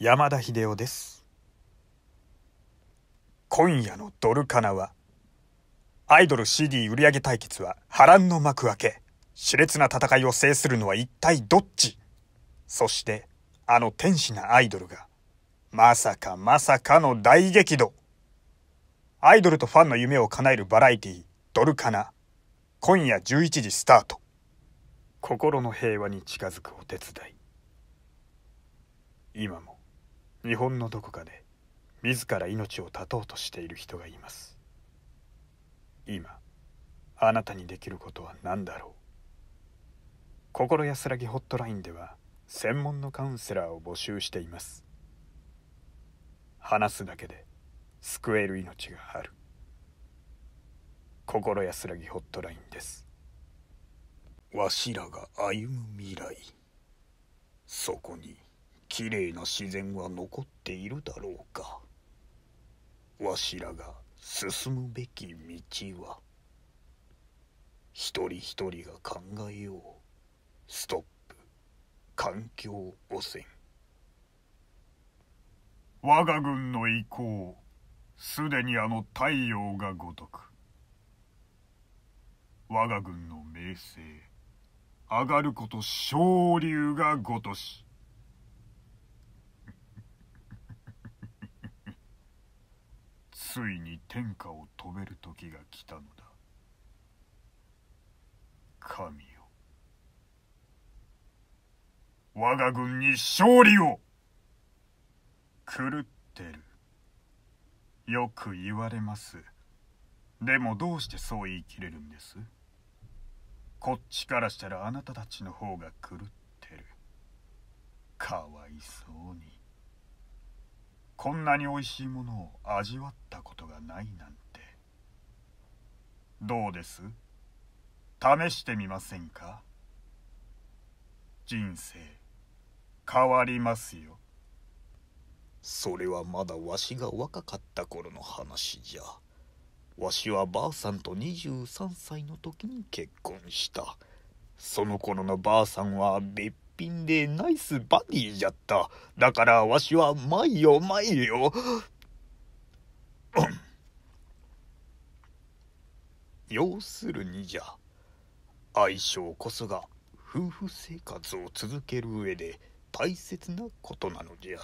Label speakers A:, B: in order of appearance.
A: 山田秀夫です今夜のドルカナはアイドル CD 売上対決は波乱の幕開け熾烈な戦いを制するのは一体どっちそしてあの天使なアイドルがまさかまさかの大激怒アイドルとファンの夢を叶えるバラエティドルカナ今夜11時スタート心の平和に近づくお手伝い今も日本のどこかで自ら命を絶とうとしている人がいます今あなたにできることは何だろう心安らぎホットラインでは専門のカウンセラーを募集しています話すだけで救える命がある心安らぎホットラインですわしらが歩む未来そこにきれいな自然は残っているだろうかわしらが進むべき道は一人一人が考えようストップ環境汚染我が軍の意向すでにあの太陽がごとく我が軍の名声上がること昇竜がごとしついに天下を飛べる時が来たのだ神よ我が軍に勝利を狂ってるよく言われますでもどうしてそう言い切れるんですこっちからしたらあなたたちの方が狂ってるかわいそうこんなに美味しいものを味わったことがないなんてどうです試してみませんか人生変わりますよそれはまだわしが若かった頃の話じゃわしはばあさんと23歳の時に結婚したその頃のばあさんは別品でナイスバディじゃった。だからわしはまいよまいよ。要するにじゃ、相性こそが夫婦生活を続ける上で大切なことなのじゃ。